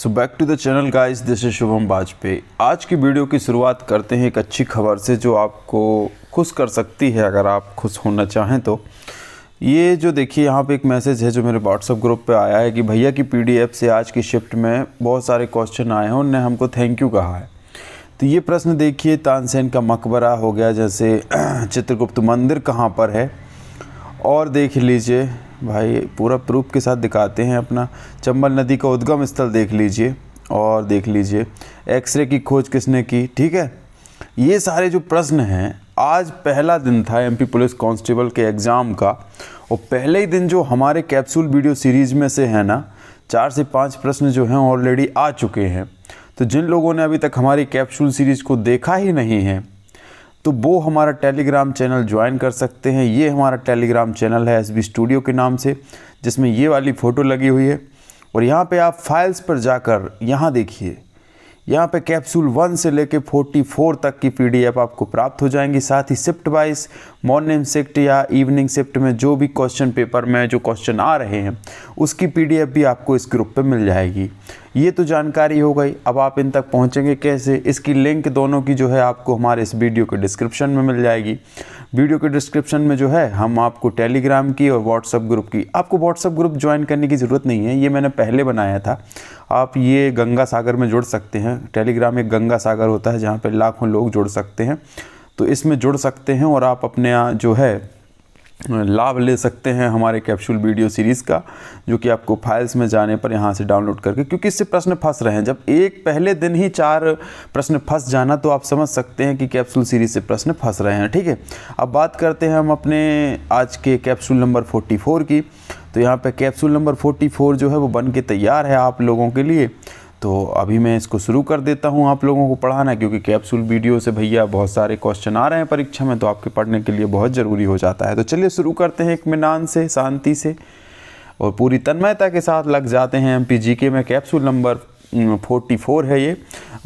so back to the channel guys this is Shubham Vajpayee आज की video की शुरुआत करते हैं एक अच्छी खबर से जो आपको खुश कर सकती है अगर आप खुश होना चाहें तो ये जो देखिए यहाँ पे एक मैसेज है जो मेरे व्हाट्सअप ग्रुप पे आया है कि भैया की पीडीएफ से आज की शिफ्ट में बहुत सारे क्वेश्चन आए हैं उनने हमको थैंक यू कहा है तो ये प्रश्न देखिए तानसेन का मकबरा हो गया जैसे चित्रगुप्त मंदिर कहाँ पर है और देख लीजिए भाई पूरा प्रूफ के साथ दिखाते हैं अपना चंबल नदी का उद्गम स्थल देख लीजिए और देख लीजिए एक्सरे की खोज किसने की ठीक है ये सारे जो प्रश्न हैं आज पहला दिन था एमपी पुलिस कांस्टेबल के एग्ज़ाम का और पहले ही दिन जो हमारे कैप्सूल वीडियो सीरीज़ में से है ना चार से पाँच प्रश्न जो हैं ऑलरेडी आ चुके हैं तो जिन लोगों ने अभी तक हमारी कैप्सूल सीरीज़ को देखा ही नहीं है तो वो हमारा टेलीग्राम चैनल ज्वाइन कर सकते हैं ये हमारा टेलीग्राम चैनल है एस स्टूडियो के नाम से जिसमें ये वाली फ़ोटो लगी हुई है और यहाँ पर आप फाइल्स पर जाकर यहाँ देखिए यहाँ पे कैप्सूल वन से लेके 44 तक की पीडीएफ आपको प्राप्त हो जाएंगी साथ ही शिफ्ट वाइज मॉर्निंग शिफ्ट या इवनिंग शिफ्ट में जो भी क्वेश्चन पेपर में जो क्वेश्चन आ रहे हैं उसकी पीडीएफ भी आपको इस ग्रुप पे मिल जाएगी ये तो जानकारी हो गई अब आप इन तक पहुँचेंगे कैसे इसकी लिंक दोनों की जो है आपको हमारे इस वीडियो के डिस्क्रिप्शन में मिल जाएगी वीडियो के डिस्क्रिप्शन में जो है हम आपको टेलीग्राम की और व्हाट्सअप ग्रुप की आपको व्हाट्सअप ग्रुप ज्वाइन करने की ज़रूरत नहीं है ये मैंने पहले बनाया था आप ये गंगा सागर में जुड़ सकते हैं टेलीग्राम एक गंगा सागर होता है जहाँ पर लाखों लोग जुड़ सकते हैं तो इसमें जुड़ सकते हैं और आप अपने जो है लाभ ले सकते हैं हमारे कैप्सूल वीडियो सीरीज़ का जो कि आपको फाइल्स में जाने पर यहाँ से डाउनलोड करके क्योंकि इससे प्रश्न फंस रहे हैं जब एक पहले दिन ही चार प्रश्न फंस जाना तो आप समझ सकते हैं कि कैप्सूल सीरीज़ से प्रश्न फंस रहे हैं ठीक है अब बात करते हैं हम अपने आज के कैप्सूल नंबर फोर्टी की तो यहाँ पर कैप्सूल नंबर फोर्टी जो है वो बन के तैयार है आप लोगों के लिए तो अभी मैं इसको शुरू कर देता हूँ आप लोगों को पढ़ाना क्योंकि कैप्सूल वीडियो से भैया बहुत सारे क्वेश्चन आ रहे हैं परीक्षा में तो आपके पढ़ने के लिए बहुत ज़रूरी हो जाता है तो चलिए शुरू करते हैं इतमान से शांति से और पूरी तन्मयता के साथ लग जाते हैं एम पी में कैप्सूल नंबर फोर्टी फोर है ये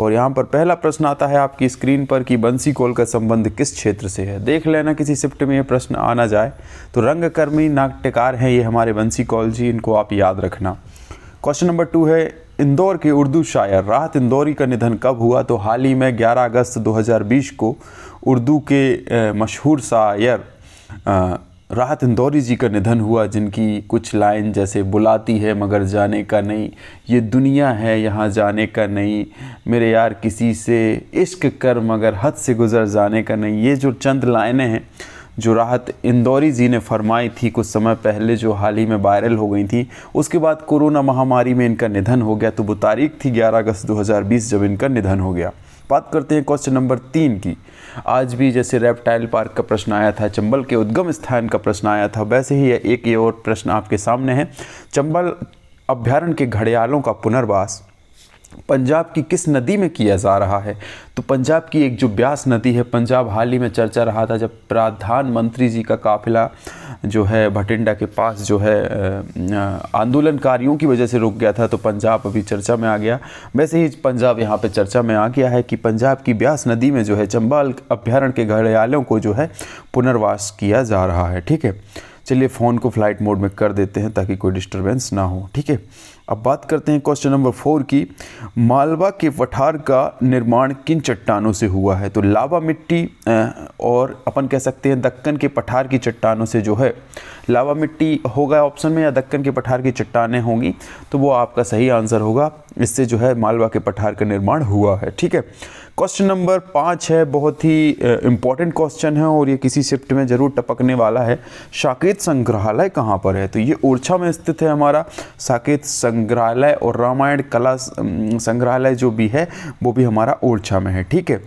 और यहाँ पर पहला प्रश्न आता है आपकी स्क्रीन पर कि बंसी कॉल का संबंध किस क्षेत्र से है देख लेना किसी शिफ्ट में ये प्रश्न आना जाए तो रंगकर्मी नाट्यकार हैं ये हमारे बंसी कॉल जी इनको आप याद रखना क्वेश्चन नंबर टू है इंदौर के उर्दू शायर राहत इंदौरी का निधन कब हुआ तो हाल ही में 11 अगस्त 2020 को उर्दू के मशहूर शायर राहत इंदौरी जी का निधन हुआ जिनकी कुछ लाइन जैसे बुलाती है मगर जाने का नहीं ये दुनिया है यहाँ जाने का नहीं मेरे यार किसी से इश्क कर मगर हद से गुज़र जाने का नहीं ये जो चंद लाइनें हैं जो राहत इंदौरी जी ने फरमाई थी कुछ समय पहले जो हाल ही में वायरल हो गई थी उसके बाद कोरोना महामारी में इनका निधन हो गया तो वो तारीख थी 11 अगस्त 2020 जब इनका निधन हो गया बात करते हैं क्वेश्चन नंबर तीन की आज भी जैसे रेप्टाइल पार्क का प्रश्न आया था चंबल के उद्गम स्थान का प्रश्न आया था वैसे ही एक ये और प्रश्न आपके सामने है चंबल अभ्यारण के घड़ियालों का पुनर्वास पंजाब की किस नदी में किया जा रहा है तो पंजाब की एक जो ब्यास नदी है पंजाब हाल ही में चर्चा रहा था जब प्रधानमंत्री जी का काफिला जो है भटिंडा के पास जो है आंदोलनकारियों की वजह से रुक गया था तो पंजाब अभी चर्चा में आ गया वैसे ही पंजाब यहाँ पे चर्चा में आ गया है कि पंजाब की ब्यास नदी में जो है चंबाल अभ्यारण के घड़ियालों को जो है पुनर्वास किया जा रहा है ठीक है चलिए फ़ोन को फ्लाइट मोड में कर देते हैं ताकि कोई डिस्टर्बेंस ना हो ठीक है अब बात करते हैं क्वेश्चन नंबर फोर की मालवा के पठार का निर्माण किन चट्टानों से हुआ है तो लावा मिट्टी और अपन कह सकते हैं दक्कन के पठार की चट्टानों से जो है लावा मिट्टी होगा ऑप्शन में या दक्कन के पठार की चट्टानें होंगी तो वो आपका सही आंसर होगा इससे जो है मालवा के पठार का निर्माण हुआ है ठीक है क्वेश्चन नंबर पाँच है बहुत ही इम्पॉर्टेंट क्वेश्चन है और ये किसी शिफ्ट में ज़रूर टपकने वाला है साकेत संग्रहालय कहाँ पर है तो ये ओरछा में स्थित है हमारा साकेत संग्रहालय और रामायण कला संग्रहालय जो भी है वो भी हमारा ओरछा में है ठीक है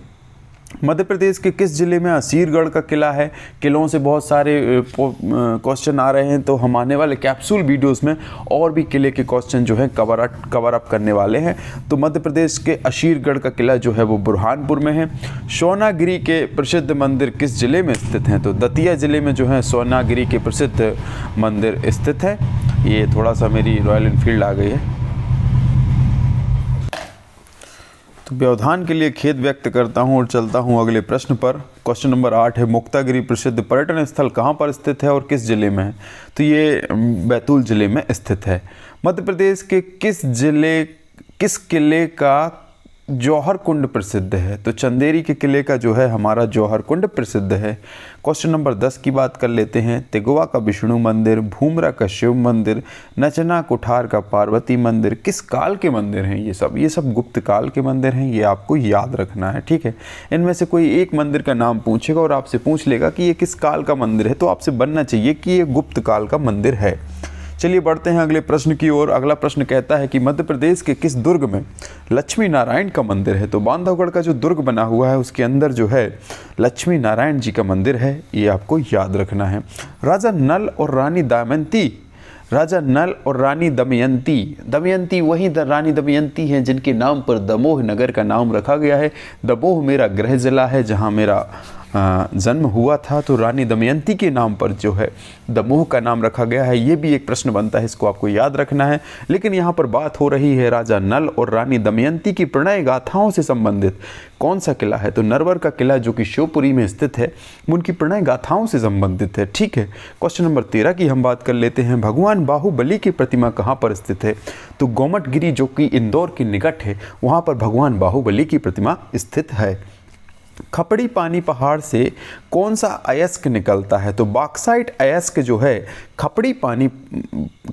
मध्य प्रदेश के किस ज़िले में असीरगढ़ का किला है किलों से बहुत सारे क्वेश्चन आ रहे हैं तो हम आने वाले कैप्सूल वीडियोस में और भी किले के क्वेश्चन जो हैं कवर कवर अप करने वाले हैं तो मध्य प्रदेश के अशीरगढ़ का किला जो है वो बुरहानपुर में है सोनागिरी के प्रसिद्ध मंदिर किस ज़िले में स्थित हैं तो दतिया ज़िले में जो है सोनागिरी के प्रसिद्ध मंदिर स्थित है ये थोड़ा सा मेरी रॉयल इनफील्ड आ गई है तो व्यवधान के लिए खेद व्यक्त करता हूं और चलता हूं अगले प्रश्न पर क्वेश्चन नंबर आठ है मुक्तागिरी प्रसिद्ध पर्यटन स्थल कहां पर स्थित है और किस ज़िले में है तो ये बैतूल ज़िले में स्थित है मध्य प्रदेश के किस ज़िले किस किले का जौहर कुंड प्रसिद्ध है तो चंदेरी के किले का जो है हमारा जौहर कुंड प्रसिद्ध है क्वेश्चन नंबर दस की बात कर लेते हैं तिगुआ का विष्णु मंदिर भूमरा का शिव मंदिर नचना कुठार का पार्वती मंदिर किस काल के मंदिर हैं ये सब ये सब गुप्त काल के मंदिर हैं ये आपको याद रखना है ठीक है इनमें से कोई एक मंदिर का नाम पूछेगा और आपसे पूछ लेगा कि ये किस काल का मंदिर है तो आपसे बनना चाहिए कि ये गुप्त काल का मंदिर है चलिए बढ़ते हैं अगले प्रश्न की ओर अगला प्रश्न कहता है कि मध्य प्रदेश के किस दुर्ग में लक्ष्मी नारायण का मंदिर है तो बांधवगढ़ का जो दुर्ग बना हुआ है उसके अंदर जो है लक्ष्मी नारायण जी का मंदिर है ये आपको याद रखना है राजा नल और रानी दामयंती राजा नल और रानी दमयंती दमयंती वही रानी दमयंती हैं जिनके नाम पर दमोह नगर का नाम रखा गया है दमोह मेरा गृह जिला है जहाँ मेरा जन्म हुआ था तो रानी दमयंती के नाम पर जो है दमोह का नाम रखा गया है ये भी एक प्रश्न बनता है इसको आपको याद रखना है लेकिन यहाँ पर बात हो रही है राजा नल और रानी दमयंती की प्रणय गाथाओं से संबंधित कौन सा किला है तो नरवर का किला जो कि शिवपुरी में स्थित है उनकी प्रणय गाथाओं से संबंधित है ठीक है क्वेश्चन नंबर तेरह की हम बात कर लेते हैं भगवान बाहुबली की प्रतिमा कहाँ पर स्थित है तो गोमटगिरी जो कि इंदौर के निकट है वहाँ पर भगवान बाहुबली की प्रतिमा स्थित है खपड़ी पानी पहाड़ से कौन सा अयस्क निकलता है तो बाक्साइट अयस्क जो है खपड़ी पानी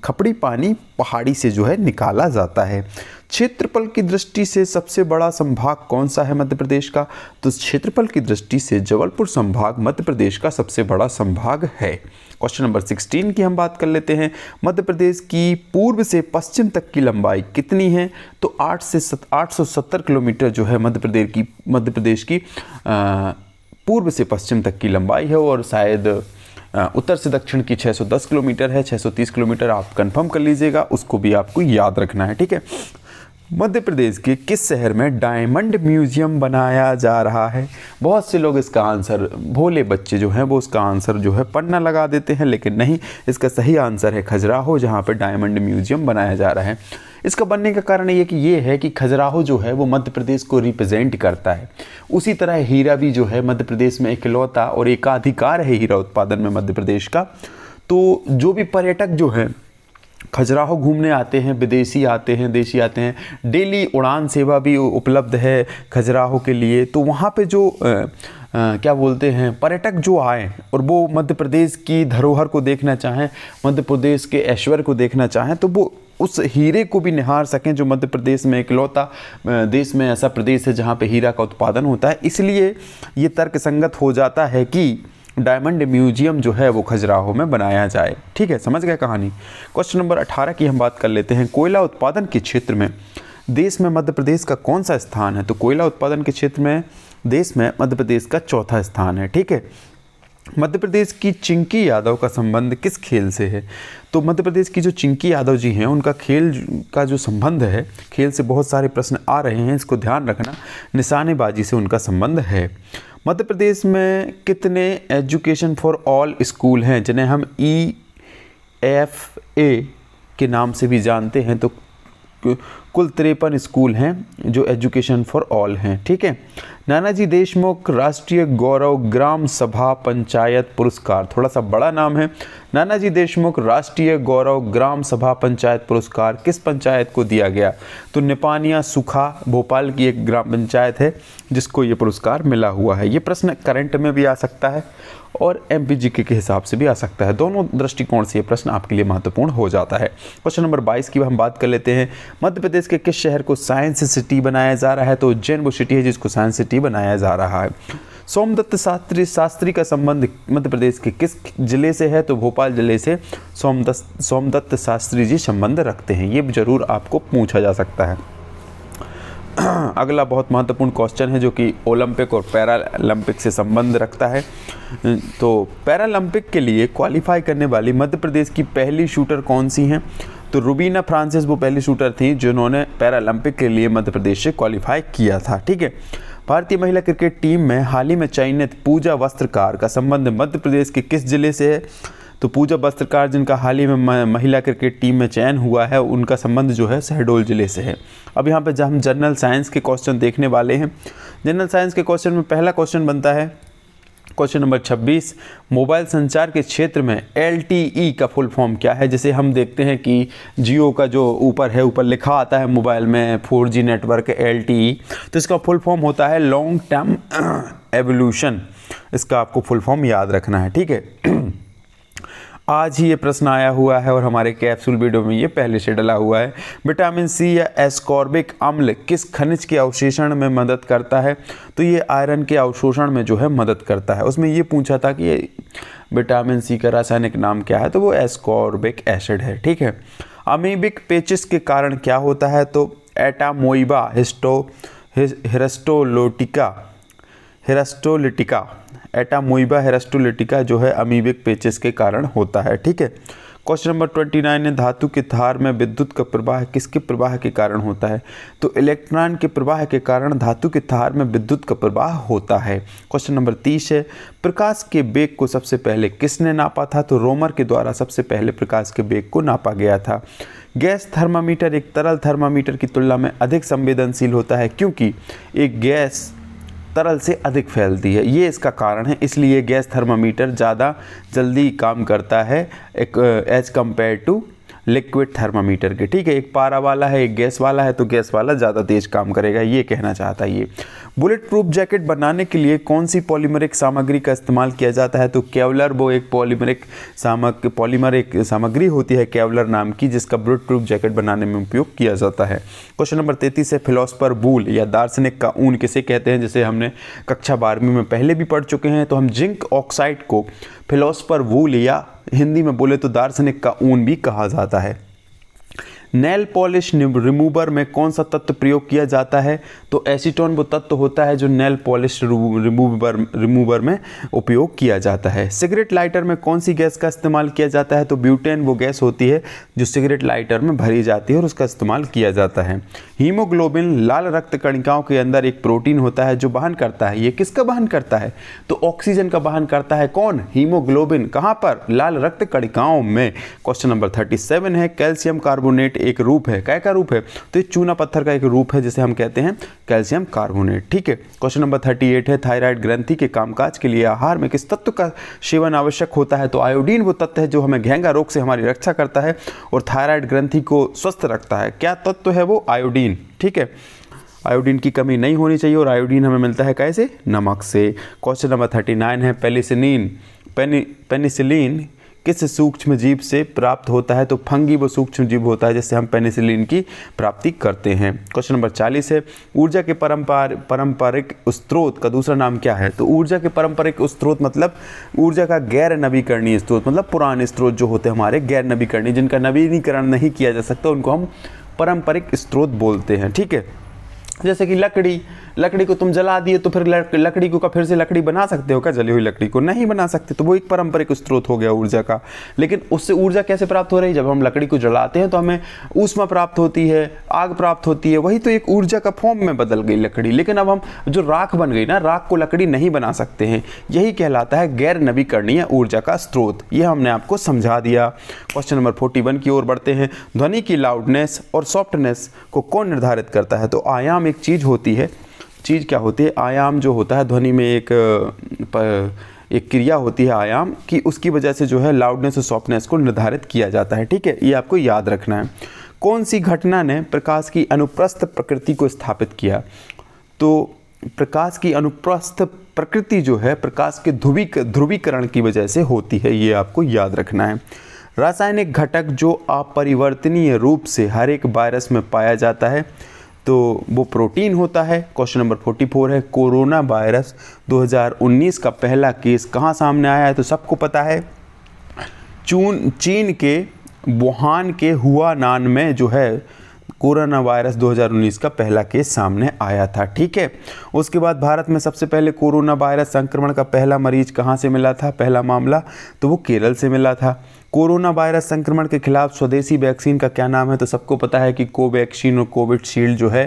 खपड़ी पानी पहाड़ी से जो है निकाला जाता है क्षेत्रफल की दृष्टि से सबसे बड़ा संभाग कौन सा है मध्य प्रदेश का तो क्षेत्रफल की दृष्टि से जबलपुर संभाग मध्य प्रदेश का सबसे बड़ा संभाग है क्वेश्चन नंबर 16 की हम बात कर लेते हैं मध्य प्रदेश की पूर्व से पश्चिम तक की लंबाई कितनी है तो 8 से 870 किलोमीटर जो है मध्य प्रदेश की मध्य प्रदेश की पूर्व से पश्चिम तक की लंबाई है और शायद हाँ, उत्तर से दक्षिण की 610 किलोमीटर है 630 किलोमीटर आप कंफर्म कर लीजिएगा उसको भी आपको याद रखना है ठीक है मध्य प्रदेश के किस शहर में डायमंड म्यूजियम बनाया जा रहा है बहुत से लोग इसका आंसर भोले बच्चे जो हैं वो उसका आंसर जो है पन्ना लगा देते हैं लेकिन नहीं इसका सही आंसर है खजुराहो जहाँ पर डायमंड म्यूजियम बनाया जा रहा है इसका बनने का कारण ये कि ये है कि खजुराहो जो है वो मध्य प्रदेश को रिप्रेजेंट करता है उसी तरह हीरा भी जो है मध्य प्रदेश में इकलौता और एकाधिकार है हीरा उत्पादन में मध्य प्रदेश का तो जो भी पर्यटक जो है खजुराहो घूमने आते हैं विदेशी आते हैं देशी आते हैं डेली उड़ान सेवा भी उपलब्ध है खजुराहो के लिए तो वहाँ पे जो आ, आ, क्या बोलते हैं पर्यटक जो आए और वो मध्य प्रदेश की धरोहर को देखना चाहें मध्य प्रदेश के ऐश्वर्य को देखना चाहें तो वो उस हीरे को भी निहार सकें जो मध्य प्रदेश में इकलौता देश में ऐसा प्रदेश है जहाँ पे हीरा का उत्पादन होता है इसलिए ये तर्कसंगत हो जाता है कि डायमंड म्यूजियम जो है वो खजुराहो में बनाया जाए ठीक है समझ गए कहानी क्वेश्चन नंबर 18 की हम बात कर लेते हैं कोयला उत्पादन के क्षेत्र में देश में मध्य प्रदेश का कौन सा स्थान है तो कोयला उत्पादन के क्षेत्र में देश में मध्य प्रदेश का चौथा स्थान है ठीक है मध्य प्रदेश की चिंकी यादव का संबंध किस खेल से है तो मध्य प्रदेश की जो चिंकी यादव जी हैं उनका खेल का जो संबंध है खेल से बहुत सारे प्रश्न आ रहे हैं इसको ध्यान रखना निशानेबाजी से उनका संबंध है मध्य प्रदेश में कितने एजुकेशन फॉर ऑल स्कूल हैं जिन्हें हम ई एफ ए के नाम से भी जानते हैं तो कुल तिरपन स्कूल हैं जो एजुकेशन फॉर ऑल हैं ठीक है नानाजी देशमुख राष्ट्रीय गौरव ग्राम सभा पंचायत पुरस्कार थोड़ा सा बड़ा नाम है नानाजी देशमुख राष्ट्रीय गौरव ग्राम सभा पंचायत पुरस्कार किस पंचायत को दिया गया तो निपानिया सुखा भोपाल की एक ग्राम पंचायत है जिसको ये पुरस्कार मिला हुआ है ये प्रश्न करंट में भी आ सकता है और एम के हिसाब से भी आ सकता है दोनों दृष्टिकोण से ये प्रश्न आपके लिए महत्वपूर्ण हो जाता है क्वेश्चन नंबर बाईस की हम बात कर लेते हैं मध्य प्रदेश प्रदेश के किस शहर को साइंस सिटी बनाया जा रहा है तो उज्जैन वो सिटी है जिसको साइंस सिटी बनाया जा रहा है सोमदत्त शास्त्री शास्त्री का संबंध मध्य प्रदेश के किस जिले से है तो भोपाल जिले से सोमदत्त सोमदत्त शास्त्री जी संबंध रखते हैं ये जरूर आपको पूछा जा सकता है अगला बहुत महत्वपूर्ण क्वेश्चन है जो कि ओलंपिक और पैरालंपिक से संबंध रखता है तो पैरालंपिक के लिए क्वालिफाई करने वाली मध्य प्रदेश की पहली शूटर कौन सी हैं तो रूबीना फ्रांसिस वो पहली शूटर थी जिन्होंने पैरालंपिक के लिए मध्य प्रदेश से क्वालिफाई किया था ठीक है भारतीय महिला क्रिकेट टीम में हाल ही में चयनित पूजा वस्त्रकार का संबंध मध्य प्रदेश के किस जिले से है तो पूजा वस्त्रकार जिनका हाल ही में महिला क्रिकेट टीम में चयन हुआ है उनका संबंध जो है शहडोल ज़िले से है अब यहाँ पर जब हम जनरल साइंस के क्वेश्चन देखने वाले हैं जनरल साइंस के क्वेश्चन में पहला क्वेश्चन बनता है क्वेश्चन नंबर 26 मोबाइल संचार के क्षेत्र में एल का फुल फॉर्म क्या है जैसे हम देखते हैं कि जियो का जो ऊपर है ऊपर लिखा आता है मोबाइल में 4G नेटवर्क एल तो इसका फुल फॉर्म होता है लॉन्ग टर्म एवोल्यूशन इसका आपको फुल फॉर्म याद रखना है ठीक है आज ही ये प्रश्न आया हुआ है और हमारे कैप्सूल वीडियो में ये पहले से डला हुआ है विटामिन सी या एस्कॉर्बिक अम्ल किस खनिज के अवशेषण में मदद करता है तो ये आयरन के अवशोषण में जो है मदद करता है उसमें ये पूछा था कि विटामिन सी का रासायनिक नाम क्या है तो वो एस्कॉर्बिक एसिड है ठीक है अमीबिक पेचिस के कारण क्या होता है तो एटामोइबा हिस्टो हिस्टोलोटिका हिरस्टोलिटिका एटामोइबा हेरास्टोलेटिका जो है अमीबिक पेचेस के कारण होता है ठीक है क्वेश्चन नंबर ट्वेंटी नाइन है धातु के थार में विद्युत का प्रवाह किसके प्रवाह के कारण होता है तो इलेक्ट्रॉन के प्रवाह के कारण धातु के थार में विद्युत का प्रवाह होता है क्वेश्चन नंबर तीस है प्रकाश के बेग को सबसे पहले किसने नापा था तो रोमर के द्वारा सबसे पहले प्रकाश के बेग को नापा गया था गैस थर्मामीटर एक तरल थर्मामीटर की तुलना में अधिक संवेदनशील होता है क्योंकि एक गैस तरल से अधिक फैलती है ये इसका कारण है इसलिए गैस थर्मामीटर ज़्यादा जल्दी काम करता है एक as compare to liquid thermometer के ठीक है एक पारा वाला है एक गैस वाला है तो गैस वाला ज़्यादा तेज़ काम करेगा ये कहना चाहता है ये बुलेट प्रूफ जैकेट बनाने के लिए कौन सी पॉलीमरिक सामग्री का इस्तेमाल किया जाता है तो केवलर वो एक पॉलीमरिक सामग पॉलीमर एक सामग्री होती है केवलर नाम की जिसका बुलेट प्रूफ जैकेट बनाने में उपयोग किया जाता है क्वेश्चन नंबर तैतीस है फिलोसफर बूल या दार्शनिक का ऊन किसे कहते हैं जिसे हमने कक्षा बारहवीं में पहले भी पढ़ चुके हैं तो हम जिंक ऑक्साइड को फिलोसफर वूल या हिंदी में बोले तो दार्शनिक का ऊन भी कहा जाता है नेल पॉलिश रिमूवर में कौन सा तत्व प्रयोग किया जाता है तो एसीटोन वो तत्व होता है जो नेल पॉलिश रिमूवर रिमूवर में उपयोग किया जाता है सिगरेट लाइटर में कौन सी गैस का इस्तेमाल किया जाता है तो ब्यूटेन वो गैस होती है जो सिगरेट लाइटर में भरी जाती है और उसका इस्तेमाल किया जाता है हीमोग्लोबिन लाल रक्त कणिकाओं के अंदर एक प्रोटीन होता है जो वहन करता है ये किसका वहन करता है तो ऑक्सीजन का वहन करता है कौन हीमोग्लोबिन कहाँ पर लाल रक्त कणिकाओं में क्वेश्चन नंबर थर्टी सेवन है कैल्शियम कार्बोनेट एक रूप है क्या का रूप है तो ये चूना पत्थर का एक रूप है जिसे हम कहते हैं कैल्शियम कार्बोनेट ठीक है क्वेश्चन नंबर थर्टी एट है थायराइड ग्रंथि के कामकाज के लिए आहार में किस तत्व का सेवन आवश्यक होता है तो आयोडीन वो तत्व है जो हमें घेंगा रोग से हमारी रक्षा करता है और थायराइड ग्रंथि को स्वस्थ रखता है क्या तत्व है वो आयोडीन ठीक है आयोडीन की कमी नहीं होनी चाहिए और आयोडीन हमें मिलता है कैसे नमक से क्वेश्चन नंबर थर्टी नाइन है पेलिसिनिन पेनी पेनिसिलिन किस सूक्ष्म जीव से प्राप्त होता है तो फंगी वो सूक्ष्म जीव होता है जिससे हम पेनिसिलिन की प्राप्ति करते हैं क्वेश्चन नंबर चालीस है ऊर्जा के परम्पार पारंपरिक स्त्रोत का दूसरा नाम क्या है तो ऊर्जा के पारंपरिक स्त्रोत मतलब ऊर्जा का गैर नवीकरणीय स्त्रोत मतलब पुराने स्त्रोत जो होते हैं हमारे गैर नवीकरणीय जिनका नवीनीकरण नहीं किया जा सकता उनको हम पारंपरिक स्त्रोत बोलते हैं ठीक है जैसे कि लकड़ी लकड़ी को तुम जला दिए तो फिर लकड़ी को का फिर से लकड़ी बना सकते हो क्या जली हुई लकड़ी को नहीं बना सकते तो वो एक पारंपरिक स्रोत हो गया ऊर्जा का लेकिन उससे ऊर्जा कैसे प्राप्त हो रही है जब हम लकड़ी को जलाते हैं तो हमें ऊष्मा प्राप्त होती है आग प्राप्त होती है वही तो एक ऊर्जा का फॉर्म में बदल गई लकड़ी लेकिन अब हम जो राख बन गई ना राख को लकड़ी नहीं बना सकते हैं यही कहलाता है गैर नवीकरणीय ऊर्जा का स्रोत ये हमने आपको समझा दिया क्वेश्चन नंबर फोर्टी की ओर बढ़ते हैं ध्वनि की लाउडनेस और सॉफ्टनेस को कौन निर्धारित करता है तो आयाम एक चीज़ होती है चीज़ क्या होती है आयाम जो होता है ध्वनि में एक पर, एक क्रिया होती है आयाम कि उसकी वजह से जो है लाउडनेस और सॉफ्टनेस को निर्धारित किया जाता है ठीक है ये आपको याद रखना है कौन सी घटना ने प्रकाश की अनुप्रस्थ प्रकृति को स्थापित किया तो प्रकाश की अनुप्रस्थ प्रकृति जो है प्रकाश के ध्रुवी ध्रुवीकरण की वजह से होती है ये आपको याद रखना है रासायनिक घटक जो अपरिवर्तनीय रूप से हर एक वायरस में पाया जाता है तो वो प्रोटीन होता है क्वेश्चन नंबर 44 है कोरोना वायरस 2019 का पहला केस कहाँ सामने आया है तो सबको पता है चून चीन के वुहान के हुआ नान में जो है कोरोना वायरस 2019 का पहला केस सामने आया था ठीक है उसके बाद भारत में सबसे पहले कोरोना वायरस संक्रमण का पहला मरीज कहाँ से मिला था पहला मामला तो वो केरल से मिला था कोरोना वायरस संक्रमण के खिलाफ स्वदेशी वैक्सीन का क्या नाम है तो सबको पता है कि कोवैक्सीन और कोविडशील्ड जो है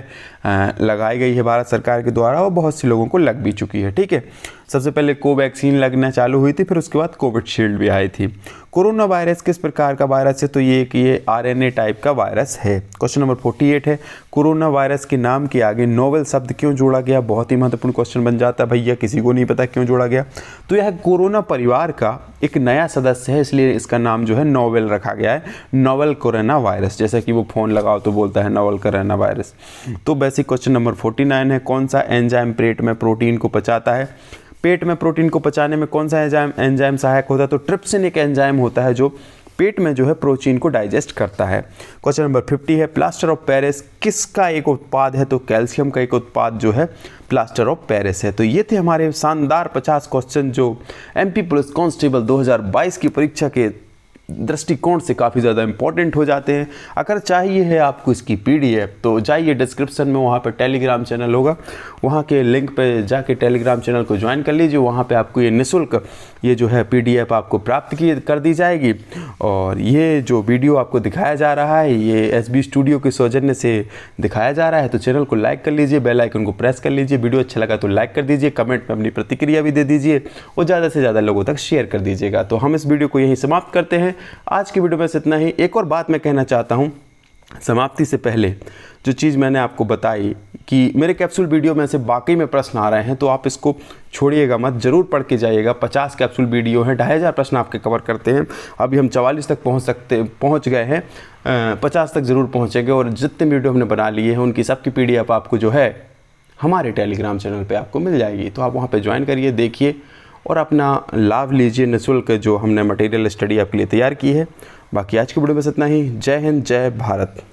लगाई गई है भारत सरकार के द्वारा और बहुत से लोगों को लग भी चुकी है ठीक है सबसे पहले कोवैक्सीन लगना चालू हुई थी फिर उसके बाद कोविडशील्ड भी आई थी कोरोना वायरस किस प्रकार का वायरस है तो ये कि ये आर टाइप का वायरस है क्वेश्चन नंबर 48 है कोरोना वायरस के नाम के आगे नोवेल शब्द क्यों जोड़ा गया बहुत ही महत्वपूर्ण क्वेश्चन बन जाता है भैया किसी को नहीं पता क्यों जोड़ा गया तो यह कोरोना परिवार का एक नया सदस्य है इसलिए इसका नाम जो है नोवेल रखा गया है नोवेल कोरोना वायरस जैसा कि वो फ़ोन लगाओ तो बोलता है नोवेल कोरोना वायरस तो बेसिक क्वेश्चन नंबर फोर्टी है कौन सा एंजाइम पेट में प्रोटीन को पचाता है पेट में प्रोटीन को पचाने में कौन सा एंजाइम एंजाइम सहायक होता है तो ट्रिप्सिन एक एंजाइम होता है जो पेट में जो है प्रोटीन को डाइजेस्ट करता है क्वेश्चन नंबर फिफ्टी है प्लास्टर ऑफ पेरिस किसका एक उत्पाद है तो कैल्शियम का एक उत्पाद जो है प्लास्टर ऑफ पेरिस है तो ये थे हमारे शानदार पचास क्वेश्चन जो एमपी पुलिस कांस्टेबल 2022 की परीक्षा के दृष्टिकोण से काफ़ी ज़्यादा इंपॉर्टेंट हो जाते हैं अगर चाहिए है आपको इसकी पीडीएफ तो जाइए डिस्क्रिप्शन में वहाँ पर टेलीग्राम चैनल होगा वहाँ के लिंक पर जाके टेलीग्राम चैनल को ज्वाइन कर लीजिए वहाँ पर आपको ये निःशुल्क ये जो है पी आपको प्राप्त की कर दी जाएगी और ये जो वीडियो आपको दिखाया जा रहा है ये एस स्टूडियो के सौजन्य से दिखाया जा रहा है तो चैनल को लाइक कर लीजिए बेल आइकन को प्रेस कर लीजिए वीडियो अच्छा लगा तो लाइक कर दीजिए कमेंट में अपनी प्रतिक्रिया भी दे दीजिए और ज़्यादा से ज़्यादा लोगों तक शेयर कर दीजिएगा तो हम इस वीडियो को यहीं समाप्त करते हैं आज की वीडियो में इतना ही एक और बात मैं कहना चाहता हूँ समाप्ति से पहले जो चीज़ मैंने आपको बताई कि मेरे कैप्सूल वीडियो में से बाकी में प्रश्न आ रहे हैं तो आप इसको छोड़िएगा मत ज़रूर पढ़ के जाइएगा पचास कैप्सूल वीडियो हैं ढाई हज़ार प्रश्न आपके कवर करते हैं अभी हम चवालीस तक पहुंच सकते पहुंच गए हैं पचास तक ज़रूर पहुंचेंगे और जितने वीडियो हमने बना लिए हैं उनकी सबकी पी आपको जो है हमारे टेलीग्राम चैनल पर आपको मिल जाएगी तो आप वहाँ पर ज्वाइन करिए देखिए और अपना लाभ लीजिए निःशुल्क जो हमने मटेरियल स्टडी आपके लिए तैयार की है बाकी आज की वीडियो में इतना ही जय हिंद जय भारत